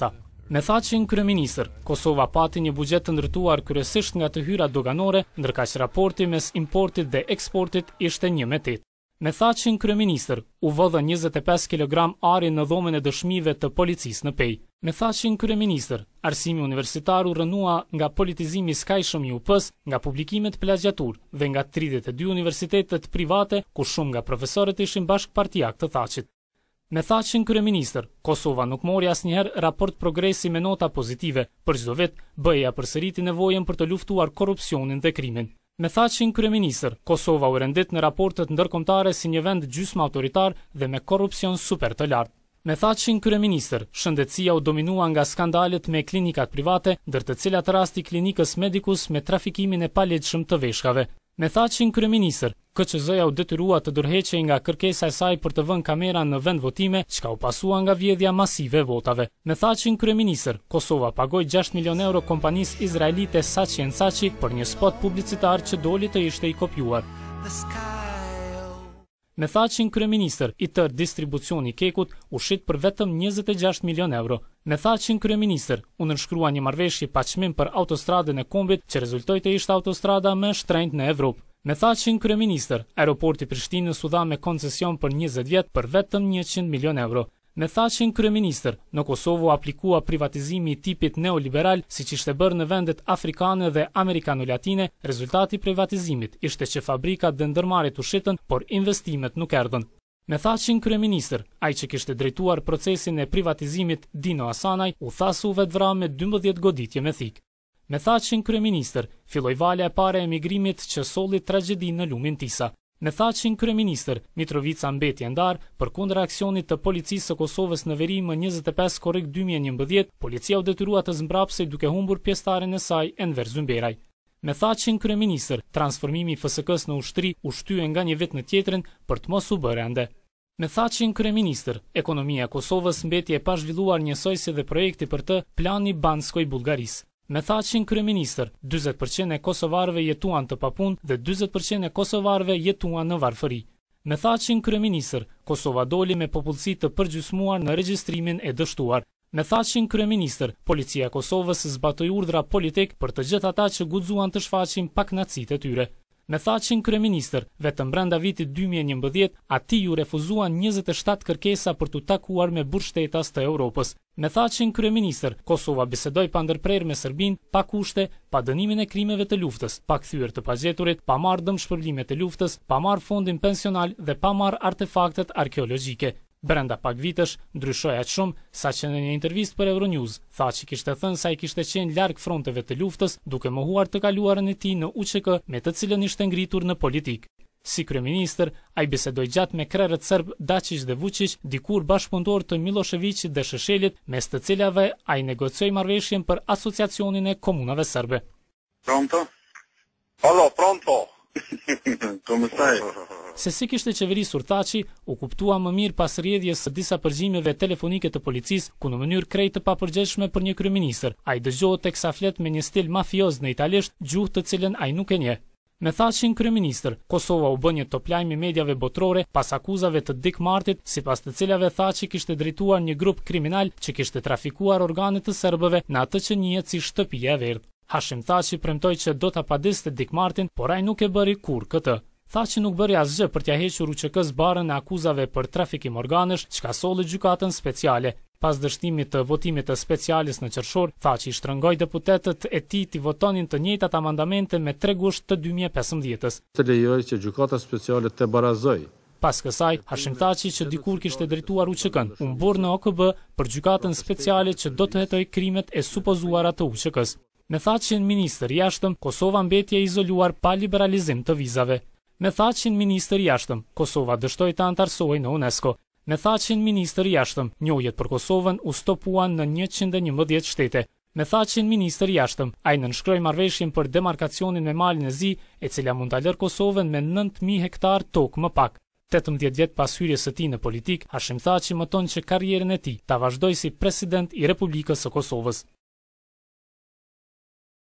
ta. Me tha që në kërë minister, Kosova pati një bugjet të ndërtuar kërësisht nga të hyra doganore, ndërka që raporti mes importit dhe eksportit ishte një metit. Me tha që në kërë minister, u vodhë 25 kg ari në dhomen e dëshmive të policis në pej. Me tha që në kërë minister, arsimi universitaru rënua nga politizimi skaj shumë një upës nga publikimet plagjatur dhe nga 32 universitetet private, ku shumë nga profesorët ishim bashkë partijak të thaqit. Me thaqin kërë minister, Kosova nuk mori asnjëherë njëherë raport progresi me nota pozitive, për çdo vetë bëja për sëriti nevojen për të luftuar korupcionin dhe krimin. Me thaqin kërë minister, Kosova u rendit në raportet ndërkomtare si një vend gjysmë autoritar dhe me korupcion super të lartë. Me thaqin kërë minister, u dominua nga skandalet me klinikat private, të cilat rasti klinikës medikus me trafikimin e palet të veshkave. Me tha që në kryeministër, këtë ja u detyrua të dërheqe nga kërkesa e saj për të vënë kamera në vend votime, që u pasua nga vjedhja masive votave. Me tha që në kryeministër, Kosova pagoj 6 milion euro kompanis izraelite Sachi Sachi për një spot publicitar që doli të ishte i kopjuar. The sky Me thaqin kryeministër i tër distribucion i kekut u shqit për vetëm 26 milion euro. Me thaqin kryeministër u nënshkrua një marveshje pachmim për autostradën e kombit që rezultoj të ishtë autostrada me shtrejnët në Evropë. Me thaqin kryeministër, aeroporti Prishtinës u dha me koncesion për 20 vjetë për vetëm 100 milion euro. Me thashin kryeministër, në Kosovë aplikua privatizimi i tipit neoliberal, siç ishte bërë në vendet afrikane dhe amerikano-latine, rezultati i privatizimit ishte që fabrikat dhe ndërmarrjet u shitën, por investimet nuk erdhën. Me thashin kryeministër, ai që kishte drejtuar procesin e privatizimit Dino Asanaj, u tha se u me 12 goditje me thik. Me thashin kryeministër, filloi valja e parë e emigrimit që solli tragedi në lumin Tisa. Në thaqin kërë minister, Mitrovica Mbeti Endar, për kundë reakcionit të policisë së Kosovës në veri më 25 korek 2011, policia u detyrua të zmbrapse duke humbur pjestare e saj e në verë zëmberaj. Me thaqin kërë minister, transformimi fësëkës në ushtri u shtyen nga një vetë në tjetërin për të mos u bërë ende. Me thaqin kërë minister, ekonomia Kosovës mbeti e pashvilluar njësoj se dhe projekti për të plani Banskoj Bulgarisë. Me tha që në 20% e Kosovarve jetuan të papun dhe 20% e Kosovarve jetuan në varfëri. Me tha që në Kosova doli me popullësi të përgjysmuar në regjistrimin e dështuar. Me tha që në policia Kosovës zbatoj urdra politik për të gjithë ata që gudzuan të shfaqin pak e tyre. Me tha që në vetëm brenda vitit 2011, ati ju refuzuan 27 kërkesa për të takuar me burë të Europës. Me tha që në Kosova bisedoj pa ndërprer me Sërbin, pa kushte, pa dënimin e krimeve të luftës, pa këthyër të pagjeturit, pa marrë dëmshpërlimet të luftës, pa marrë fondin pensional dhe pa marrë artefaktet arkeologike. Brenda pak vitesh, ndryshoi aq shumë sa që në një intervistë për Euronews tha se kishte thënë se ai kishte qenë larg fronteve të luftës, duke mohuar të kaluarën e tij në UÇK me të cilën ishte ngritur në politik. Si kryeministër, ai bisedoi gjatë me krerët serb Dačić dhe Vučić, dikur bashkëpunëtor të Miloševićit dhe Šešeljit, mes të cilave ai negocioi marrëveshjen për asociacionin e komunave serbe. Pronto. Allo, pronto. Come stai? se si kishte qeverisur Thaçi, u kuptua më mirë pas rrjedhjes së disa përgjimeve telefonike të policisë ku në mënyrë krejt të papërgjeshme për një kryeministër. Ai dëgjohet teksa flet me një stil mafioz në italisht, gjuhë të cilën ai nuk e njeh. Me thashin kryeministër, Kosova u bën të plajmi medjave i mediave pas akuzave të dik Martit, sipas të cilave Thaçi kishte drejtuar një grup kriminal që kishte trafikuar organe të serbëve në atë që njihet si shtëpia e Hashim Thaçi premtoi që do ta padiste Dick Martin, por ai nuk e bëri kur këtë tha që nuk bëri asgjë për tja hequr u që barën e akuzave për trafikim organësh që ka sole gjukatën speciale. Pas dështimit të votimit të specialis në qërshor, tha që i shtrëngoj deputetet e ti të votonin të njëtat amandamente me tre gusht të 2015. Të lejoj që gjukata speciale të barazoj. Pas kësaj, Hashim Thaci që dikur kishtë e drituar u qëkën, unë borë në OKB për gjukatën speciale që do të hetoj krimet e supozuara të u qëkës. Me që në minister jashtëm, Kosova mbetje izoluar pa liberalizim të vizave me thaqin minister jashtëm, Kosova dështoj të antarsoj në UNESCO. Me thaqin minister jashtëm, njojët për Kosovën u stopuan në 111 shtete. Me thaqin minister jashtëm, a i nënshkroj marveshjen për demarkacionin me malin e zi, e cila mund të alër Kosovën me 9.000 hektar tokë më pak. 18 vjetë pas hyrjes e ti në politik, tha që më tonë që karjerën e ti ta vazhdoj si president i Republikës e Kosovës.